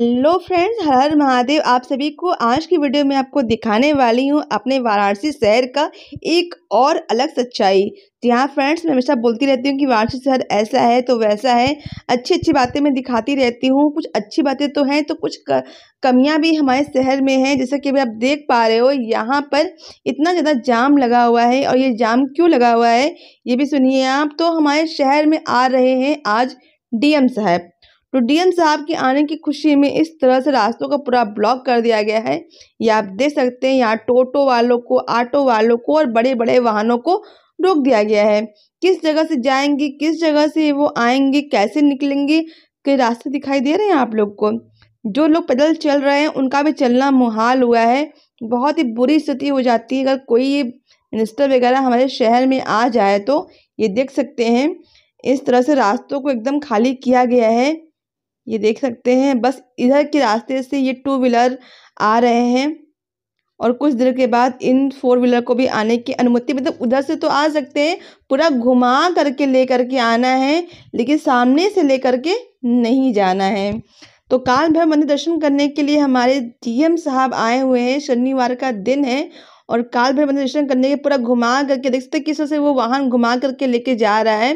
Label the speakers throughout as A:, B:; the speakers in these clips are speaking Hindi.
A: हेलो फ्रेंड्स हर महादेव आप सभी को आज की वीडियो में आपको दिखाने वाली हूँ अपने वाराणसी शहर का एक और अलग सच्चाई जी हाँ फ्रेंड्स मैं हमेशा बोलती रहती हूँ कि वाराणसी शहर ऐसा है तो वैसा है अच्छी अच्छी बातें मैं दिखाती रहती हूँ कुछ अच्छी बातें तो हैं तो कुछ कमियाँ भी हमारे शहर में हैं जैसा कि अभी आप देख पा रहे हो यहाँ पर इतना ज़्यादा जाम लगा हुआ है और ये जाम क्यों लगा हुआ है ये भी सुनिए आप तो हमारे शहर में आ रहे हैं आज डी साहब तो डीएम साहब के आने की खुशी में इस तरह से रास्तों का पूरा ब्लॉक कर दिया गया है ये आप देख सकते हैं यहाँ टोटो वालों को ऑटो वालों को और बड़े बड़े वाहनों को रोक दिया गया है किस जगह से जाएंगे किस जगह से वो आएंगे कैसे निकलेंगे के रास्ते दिखाई दे रहे हैं आप लोग को जो लोग पैदल चल रहे हैं उनका भी चलना मुहाल हुआ है बहुत ही बुरी स्थिति हो जाती है अगर कोई मिनिस्टर वगैरह हमारे शहर में आ जाए तो ये देख सकते हैं इस तरह से रास्तों को एकदम खाली किया गया है ये देख सकते हैं बस इधर के रास्ते से ये टू व्हीलर आ रहे हैं और कुछ देर के बाद इन फोर व्हीलर को भी आने की अनुमति मतलब उधर से तो आ सकते हैं पूरा घुमा करके ले करके आना है लेकिन सामने से ले के नहीं जाना है तो काल भैर मंदिर दर्शन करने के लिए हमारे डीएम साहब आए हुए हैं शनिवार का दिन है और काल भैर मंदिर दर्शन करने के पूरा घुमा करके देख सकते किस तरह से वो वाहन घुमा करके लेके जा रहा है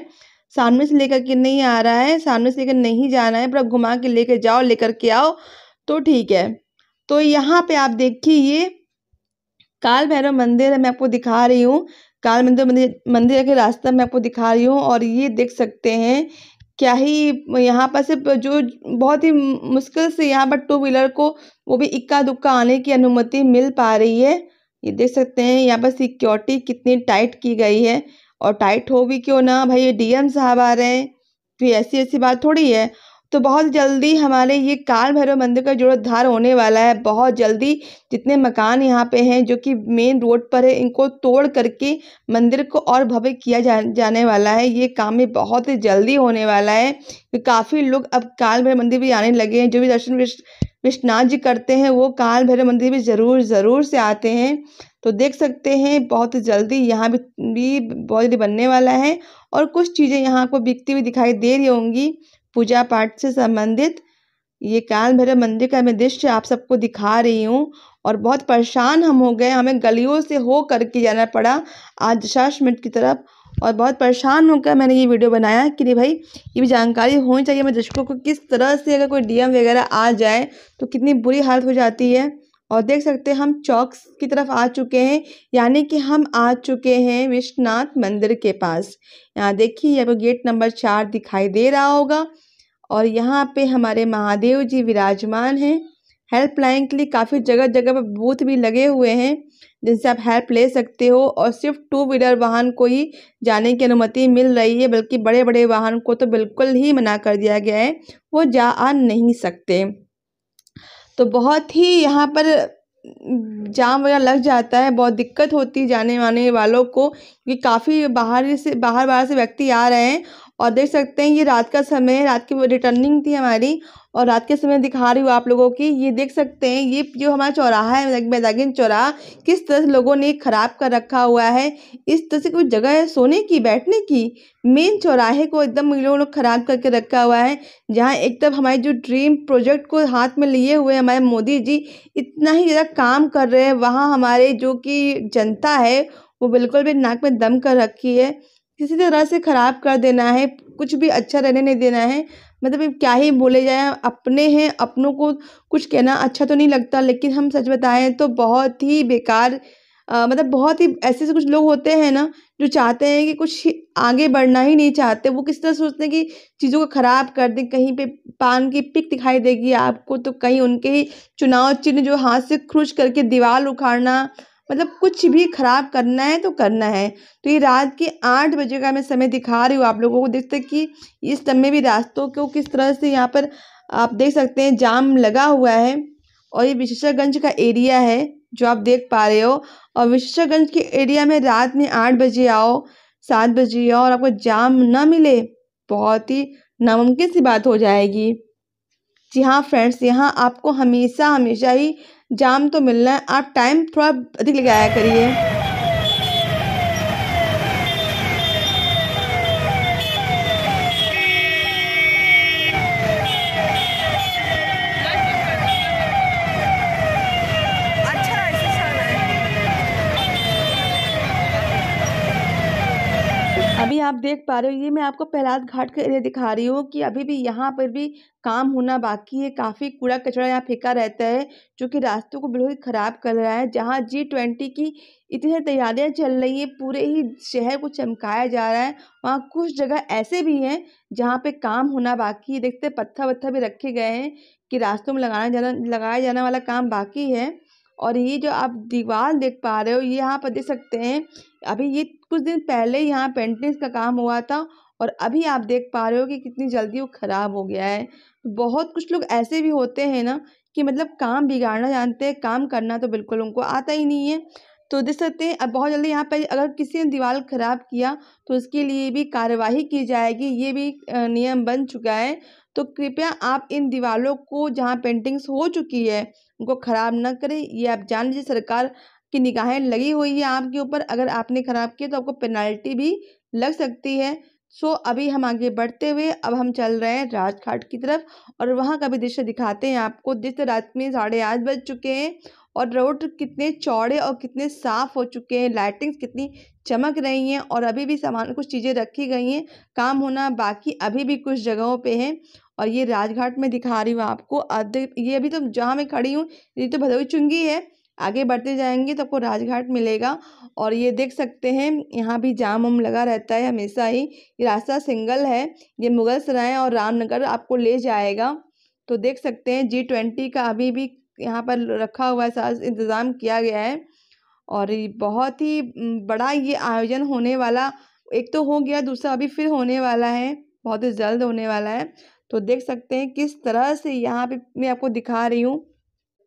A: सामने से लेकर के नहीं आ रहा है सामने से लेकर नहीं जाना है पूरा घुमा के लेकर जाओ लेकर के आओ तो ठीक है तो यहाँ पे आप देखिए ये काल भैरव मंदिर है मैं आपको दिखा रही हूँ काल मंदिर मंदिर मंदिर के रास्ता मैं आपको दिखा रही हूँ और ये देख सकते हैं क्या ही यहाँ पर सिर्फ जो बहुत ही मुश्किल से यहाँ पर टू व्हीलर को वो भी इक्का दुक्का आने की अनुमति मिल पा रही है ये देख सकते हैं यहाँ पर सिक्योरिटी कितनी टाइट की गई है और टाइट हो भी क्यों ना भाई ये डीएम साहब आ रहे हैं तो ऐसी ऐसी बात थोड़ी है तो बहुत जल्दी हमारे ये काल भैरव मंदिर का जीर्णोद्धार होने वाला है बहुत जल्दी जितने मकान यहाँ पे हैं जो कि मेन रोड पर है इनको तोड़ करके मंदिर को और भव्य किया जा, जाने वाला है ये काम भी बहुत जल्दी होने वाला है काफ़ी लोग अब काल भैरव मंदिर भी आने लगे हैं जो भी दर्शन विश्व विश्वनाथ जी करते हैं वो काल भैरव मंदिर भी ज़रूर ज़रूर से आते हैं तो देख सकते हैं बहुत जल्दी यहाँ भी भी बहुत जल्दी बनने वाला है और कुछ चीज़ें यहाँ को बिकती हुई दिखाई दे रही होंगी पूजा पाठ से संबंधित ये काल भैरव मंदिर का मैं दृश्य आप सबको दिखा रही हूँ और बहुत परेशान हम हो गए हमें गलियों से हो करके जाना पड़ा आज दशाश मिनट की तरफ और बहुत परेशान होकर मैंने ये वीडियो बनाया कि नहीं भाई ये भी जानकारी होनी चाहिए मैं दर्शकों को किस तरह से अगर कोई डीएम वगैरह आ जाए तो कितनी बुरी हालत हो जाती है और देख सकते हैं हम चौक की तरफ आ चुके हैं यानी कि हम आ चुके हैं विश्वनाथ मंदिर के पास यहाँ देखिए यहाँ पर गेट नंबर चार दिखाई दे रहा होगा और यहाँ पे हमारे महादेव जी विराजमान हैं हेल्पलाइन के लिए काफ़ी जगह जगह पर बूथ भी लगे हुए हैं जिनसे आप हेल्प ले सकते हो और सिर्फ टू व्हीलर वाहन को ही जाने की अनुमति मिल रही है बल्कि बड़े बड़े वाहन को तो बिल्कुल ही मना कर दिया गया है वो जा आ नहीं सकते तो बहुत ही यहाँ पर जाम वगैरह लग जाता है बहुत दिक्कत होती है जाने वाने वालों को क्योंकि काफ़ी बाहर से बाहर बाहर से व्यक्ति आ रहे हैं और देख सकते हैं ये रात का समय है रात की रिटर्निंग थी हमारी और रात के समय दिखा रही हूँ आप लोगों की ये देख सकते हैं ये जो हमारा चौराहा है बैदागिन चौराहा किस तरह से लोगों ने ख़राब कर रखा हुआ है इस तरह से कोई जगह है सोने की बैठने की मेन चौराहे को एकदम लोगों ने ख़राब करके रखा हुआ है जहाँ एक तरफ हमारे जो ड्रीम प्रोजेक्ट को हाथ में लिए हुए हमारे मोदी जी इतना ही ज़्यादा काम कर रहे हैं वहाँ हमारे जो कि जनता है वो बिल्कुल भी नाक में दम कर रखी है किसी तरह से ख़राब कर देना है कुछ भी अच्छा रहने नहीं देना है मतलब क्या ही बोले जाए अपने हैं अपनों को कुछ कहना अच्छा तो नहीं लगता लेकिन हम सच बताएँ तो बहुत ही बेकार मतलब बहुत ही ऐसे ऐसे कुछ लोग होते हैं ना जो चाहते हैं कि कुछ आगे बढ़ना ही नहीं चाहते वो किस तरह सोचते हैं कि चीज़ों को ख़राब कर दें कहीं पे पान की पिक दिखाई देगी आपको तो कहीं उनके ही चुनाव चिन्ह जो हाथ से खुश करके दीवार उखाड़ना मतलब कुछ भी ख़राब करना है तो करना है तो ये रात के आठ बजे का मैं समय दिखा रही हूँ आप लोगों को देखते कि इस समय भी रास्तों को किस तरह से यहाँ पर आप देख सकते हैं जाम लगा हुआ है और ये विशेषागंज का एरिया है जो आप देख पा रहे हो और विशेषागंज के एरिया में रात में आठ बजे आओ सात बजे आओ और आपको जाम ना मिले बहुत ही नामुमकिन सी बात हो जाएगी जी हाँ फ्रेंड्स यहाँ आपको हमेशा हमेशा ही जाम तो मिलना है आप टाइम थोड़ा अधिक लगाया करिए देख पा रहे हो ये मैं आपको पहलाद घाट का एरिया दिखा रही हूँ कि अभी भी यहाँ पर भी काम होना बाकी है काफ़ी कूड़ा कचरा यहाँ फेंका रहता है जो कि रास्तों को बिल्कुल ख़राब कर रहा है जहाँ जी ट्वेंटी की इतनी तैयारियाँ चल रही हैं पूरे ही शहर को चमकाया जा रहा है वहाँ कुछ जगह ऐसे भी हैं जहाँ पर काम होना बाकी है देखते पत्थर वत्थर भी रखे गए हैं कि रास्तों में लगाना जाना लगाया जाने वाला काम बाकी है और ये जो आप दीवार देख पा रहे हो ये यहाँ पर देख सकते हैं अभी ये कुछ दिन पहले यहाँ पेंटिंग्स का काम हुआ था और अभी आप देख पा रहे हो कि कितनी जल्दी वो ख़राब हो गया है बहुत कुछ लोग ऐसे भी होते हैं ना कि मतलब काम बिगाड़ना जानते हैं काम करना तो बिल्कुल उनको आता ही नहीं है तो देख सकते हैं अब बहुत जल्दी यहाँ पर अगर किसी ने दीवार ख़राब किया तो उसके लिए भी कार्यवाही की जाएगी ये भी नियम बन चुका है तो कृपया आप इन दीवारों को जहाँ पेंटिंग्स हो चुकी है उनको ख़राब ना करें ये आप जान लीजिए सरकार की निगाहें लगी हुई है आपके ऊपर अगर आपने ख़राब किया तो आपको पेनाल्टी भी लग सकती है सो so, अभी हम आगे बढ़ते हुए अब हम चल रहे हैं राजघाट की तरफ और वहाँ का भी दृश्य दिखाते हैं आपको जिस रात में साढ़े आठ बज चुके हैं और रोड कितने चौड़े और कितने साफ हो चुके हैं लाइटिंग्स कितनी चमक रही हैं और अभी भी सामान कुछ चीज़ें रखी गई हैं काम होना बाकी अभी भी कुछ जगहों पे है और ये राजघाट में दिखा रही हूँ आपको ये अभी तो जहाँ मैं खड़ी हूँ ये तो भदोई चुंगी है आगे बढ़ते जाएंगे तो आपको राजघाट मिलेगा और ये देख सकते हैं यहाँ भी जाम वाम लगा रहता है हमेशा ही ये रास्ता सिंगल है ये मुगल सराय और रामनगर आपको ले जाएगा तो देख सकते हैं जी ट्वेंटी का अभी भी यहाँ पर रखा हुआ है साज इंतज़ाम किया गया है और बहुत ही बड़ा ये आयोजन होने वाला एक तो हो गया दूसरा अभी फिर होने वाला है बहुत ही जल्द होने वाला है तो देख सकते हैं किस तरह से यहाँ पे मैं आपको दिखा रही हूँ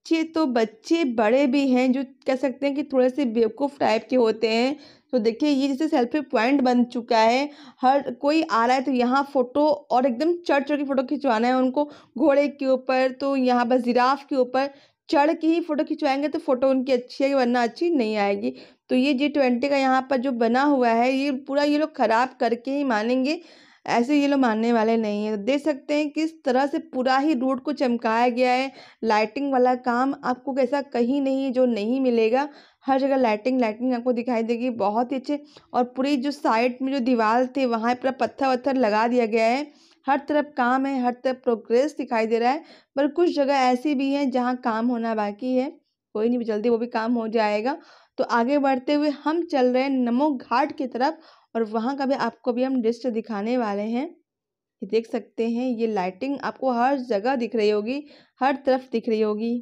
A: बच्चे तो बच्चे बड़े भी हैं जो कह सकते हैं कि थोड़े से बेवकूफ़ टाइप के होते हैं तो देखिए ये जैसे सेल्फी पॉइंट बन चुका है हर कोई आ रहा है तो यहाँ फ़ोटो और एकदम चढ़ चढ़ के फ़ोटो खिंचवाना है उनको घोड़े के ऊपर तो यहाँ पर जिराफ के ऊपर चढ़ के ही फ़ोटो खिंचवाएंगे तो फ़ोटो उनकी अच्छी आएगी वरना अच्छी नहीं आएगी तो ये जी ट्वेंटी का यहाँ पर जो बना हुआ है ये पूरा ये लोग ख़राब करके ही मानेंगे ऐसे ये लोग मानने वाले नहीं है तो देख सकते हैं किस तरह से पूरा ही रोड को चमकाया गया है लाइटिंग वाला काम आपको कैसा कहीं नहीं है जो नहीं मिलेगा हर जगह लाइटिंग लाइटिंग आपको दिखाई देगी बहुत ही अच्छे और पूरी जो साइड में जो दीवार थे वहाँ पूरा पत्थर वत्थर लगा दिया गया है हर तरफ काम है हर तरफ प्रोग्रेस दिखाई दे रहा है पर कुछ जगह ऐसी भी हैं जहाँ काम होना बाकी है कोई नहीं जल्दी वो भी काम हो जाएगा तो आगे बढ़ते हुए हम चल रहे हैं नमो घाट की तरफ और वहाँ का भी आपको भी हम दृश्य दिखाने वाले हैं देख सकते हैं ये लाइटिंग आपको हर जगह दिख रही होगी हर तरफ दिख रही होगी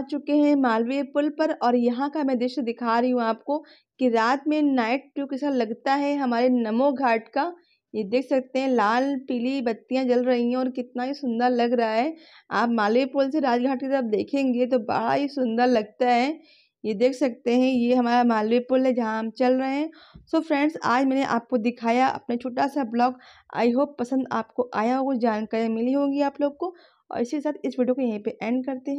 A: आ चुके हैं मालवीय पुल पर और यहाँ का मैं दृश्य दिखा रही हूँ आपको कि रात में नाइट व्यू कैसा लगता है हमारे नमो घाट का ये देख सकते हैं लाल पीली बत्तियां जल रही हैं और कितना ही सुंदर लग रहा है आप मालवीय पुल से राजघाट की तरफ देखेंगे तो बड़ा ही सुंदर लगता है ये देख सकते हैं ये हमारा मालवीय पुल है जहाँ हम चल रहे हैं सो so फ्रेंड्स आज मैंने आपको दिखाया अपना छोटा सा ब्लॉग आई होप पसंद आपको आया होगा जानकारी मिली होगी आप लोग को और इसी के साथ इस वीडियो को यहीं पे एंड करते हैं